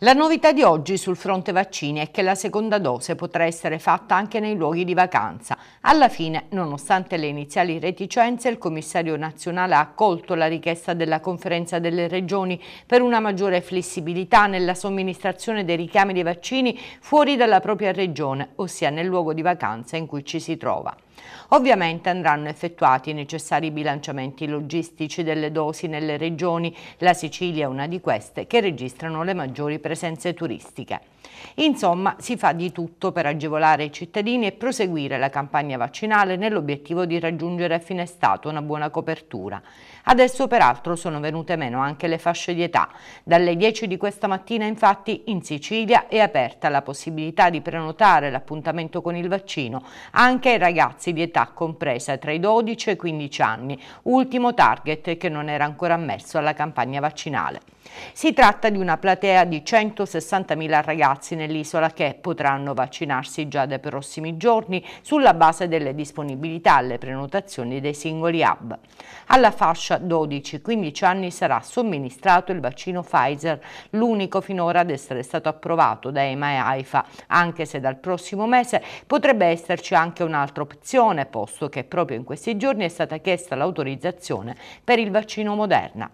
La novità di oggi sul fronte vaccini è che la seconda dose potrà essere fatta anche nei luoghi di vacanza. Alla fine, nonostante le iniziali reticenze, il commissario nazionale ha accolto la richiesta della conferenza delle regioni per una maggiore flessibilità nella somministrazione dei richiami dei vaccini fuori dalla propria regione, ossia nel luogo di vacanza in cui ci si trova. Ovviamente andranno effettuati i necessari bilanciamenti logistici delle dosi nelle regioni, la Sicilia è una di queste, che registrano le maggiori presenze turistiche. Insomma, si fa di tutto per agevolare i cittadini e proseguire la campagna vaccinale nell'obiettivo di raggiungere a fine stato una buona copertura. Adesso peraltro sono venute meno anche le fasce di età. Dalle 10 di questa mattina infatti in Sicilia è aperta la possibilità di prenotare l'appuntamento con il vaccino anche ai ragazzi ragazzi di età compresa tra i 12 e i 15 anni, ultimo target che non era ancora ammesso alla campagna vaccinale. Si tratta di una platea di 160.000 ragazzi nell'isola che potranno vaccinarsi già dai prossimi giorni sulla base delle disponibilità alle prenotazioni dei singoli hub. Alla fascia 12-15 anni sarà somministrato il vaccino Pfizer, l'unico finora ad essere stato approvato da EMA e AIFA, anche se dal prossimo mese potrebbe esserci anche un'altra opzione posto che proprio in questi giorni è stata chiesta l'autorizzazione per il vaccino Moderna.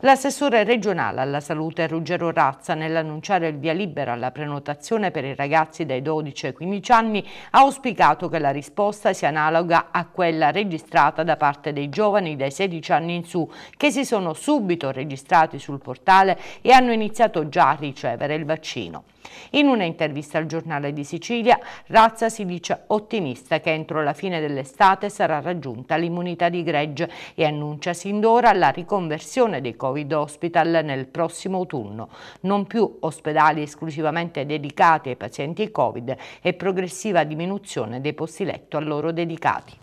L'assessore regionale alla salute Ruggero Razza nell'annunciare il via libera alla prenotazione per i ragazzi dai 12 ai 15 anni ha auspicato che la risposta sia analoga a quella registrata da parte dei giovani dai 16 anni in su che si sono subito registrati sul portale e hanno iniziato già a ricevere il vaccino. In una intervista al giornale di Sicilia, Razza si dice ottimista che entro la fine dell'estate sarà raggiunta l'immunità di gregge e annuncia sin d'ora la riconversione gestione dei Covid Hospital nel prossimo autunno, non più ospedali esclusivamente dedicati ai pazienti Covid e progressiva diminuzione dei posti letto a loro dedicati.